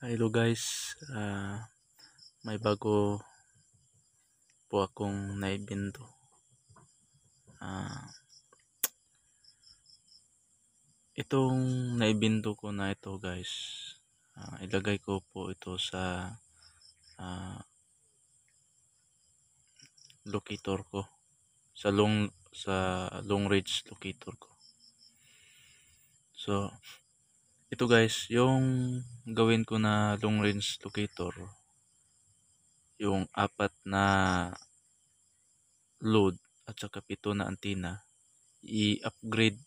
Hello guys, uh, may bago po akong naibinto. Uh, itong naibinto ko na ito guys, uh, ilagay ko po ito sa uh, locator ko, sa long, sa long range locator ko. So, ito guys, yung gawin ko na long range locator, yung apat na load at saka pito na antenna, i-upgrade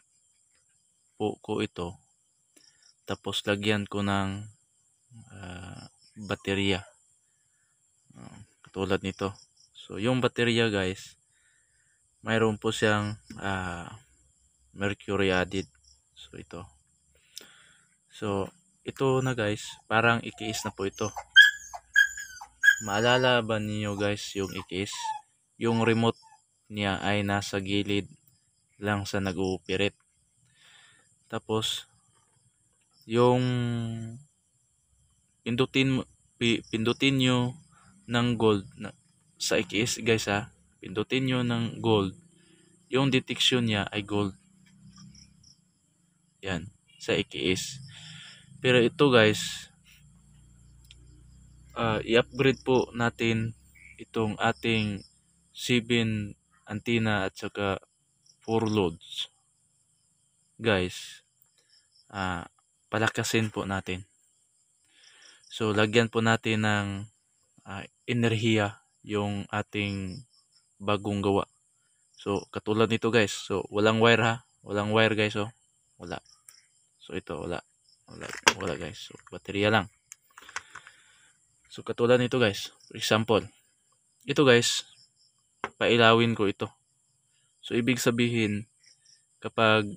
po ko ito. Tapos lagyan ko ng uh, baterya. Uh, katulad nito. So yung baterya guys, mayroon po siyang uh, mercury added. So ito. So, ito na guys, parang ikiis na po ito. Maalala ba niyo guys yung ikiis? Yung remote niya ay nasa gilid lang sa nag-ooperate. Tapos, yung pindutin, pindutin nyo ng gold na, sa ikiis guys ha. Pindutin nyo ng gold. Yung detection niya ay gold. Yan sa EKS. Pero ito guys, uh, i-upgrade po natin itong ating 7 antenna at saka 4 loads. Guys, uh, palakasin po natin. So, lagyan po natin ng uh, enerhiya yung ating bagong gawa. So, katulad nito guys. So, walang wire ha. Walang wire guys oh. Wala. So ito wala. Wala, wala guys. So baterya lang. So katulad nito guys. For example, ito guys, pailawin ko ito. So ibig sabihin kapag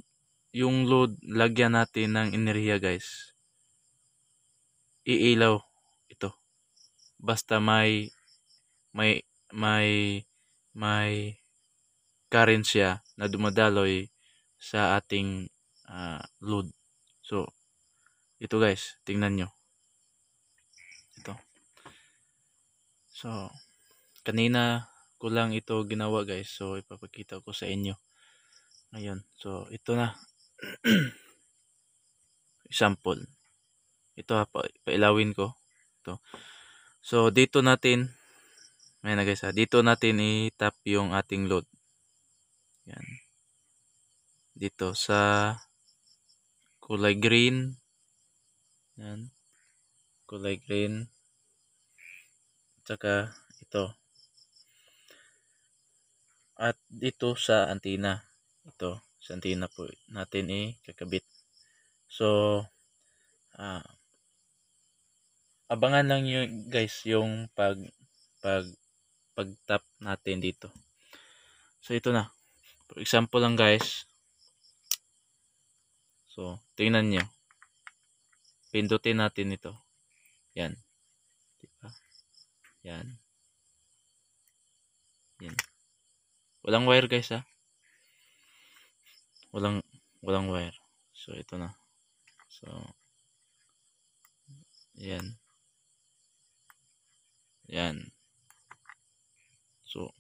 yung load lagyan natin ng enerhiya guys, iilaw ito. Basta may may may may current siya na dumadaloy sa ating uh, load. So, ito guys, tingnan nyo. Ito. So, kanina ko lang ito ginawa guys. So, ipapakita ko sa inyo. Ngayon. So, ito na. Example. Ito ha, pa, pailawin ko. Ito. So, dito natin, ayan na guys ha, dito natin i-tap yung ating load. Yan. Dito sa kulay green. Yan. Kulay green. At saka ito. At dito sa antena. Ito. Sa antena po natin i-kakabit. So, ah, abangan lang yung guys yung pag pag pag tap natin dito. So, ito na. For example lang guys. So, tingnan nyo. Pindutin natin ito. Yan. Diba? Yan. Yan. Walang wire guys ha. Walang, walang wire. So, ito na. So, yan. Yan. So,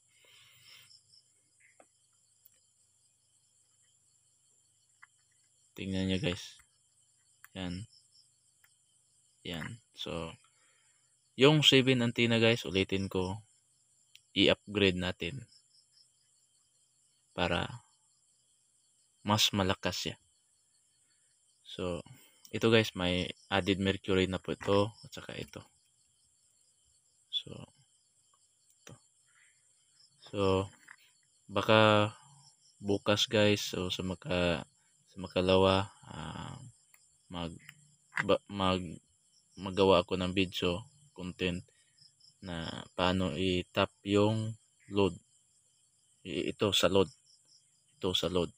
Tingnan niyo guys. Yan. Yan. So, yung 7 antenna guys, ulitin ko, i-upgrade natin para mas malakas siya. So, ito guys, may added mercury na po ito at saka ito. So, ito. So, baka bukas guys, so sa maka sa makalawa uh, mag ba, mag magawa ako ng video content na paano i-tap yung load ito sa load ito sa load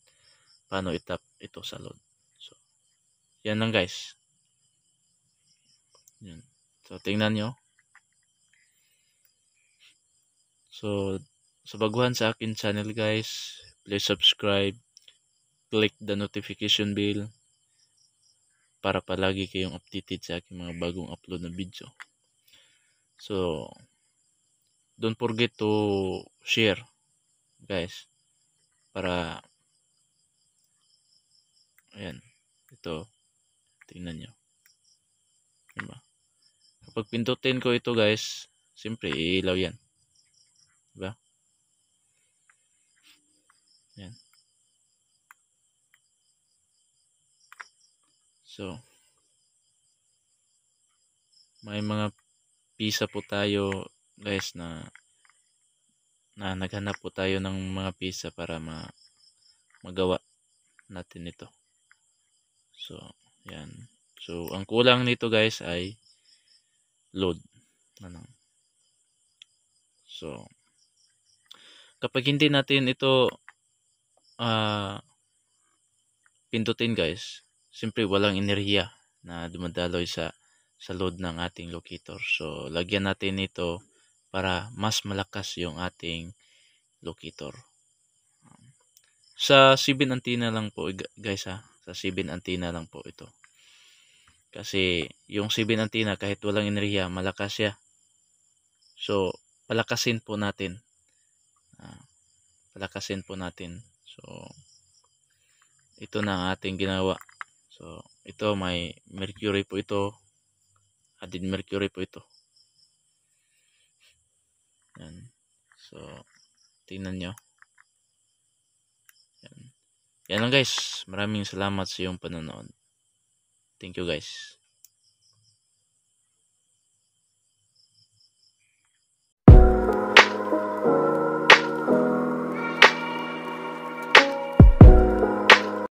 paano i-tap ito sa load so yan lang guys yan so tingnan nyo so sa baguhan sa akin channel guys please subscribe click the notification bell para palagi kayong updated sa aking mga bagong upload na video. So, don't forget to share guys para ayan, ito tingnan nyo. Diba? Kapag pindutin ko ito guys, siyempre ilaw yan. Diba? Ayan. So, may mga pisa po tayo guys na na naghanap po tayo ng mga pisa para ma magawa natin ito. So, yan. So, ang kulang nito guys ay load. Ano? So, kapag hindi natin ito uh, pindutin guys, siyempre walang enerhiya na dumadaloy sa sa load ng ating locator. So, lagyan natin ito para mas malakas yung ating locator. Sa 7 antenna lang po guys ha. Sa 7 antenna lang po ito. Kasi yung 7 antenna kahit walang enerhiya, malakas siya. So, palakasin po natin. Uh, palakasin po natin. So, ito na ang ating ginawa. So, ito may mercury po ito. Added mercury po ito. Yan. So, tingnan nyo. Yan. Yan lang guys. Maraming salamat sa iyong panonood. Thank you guys.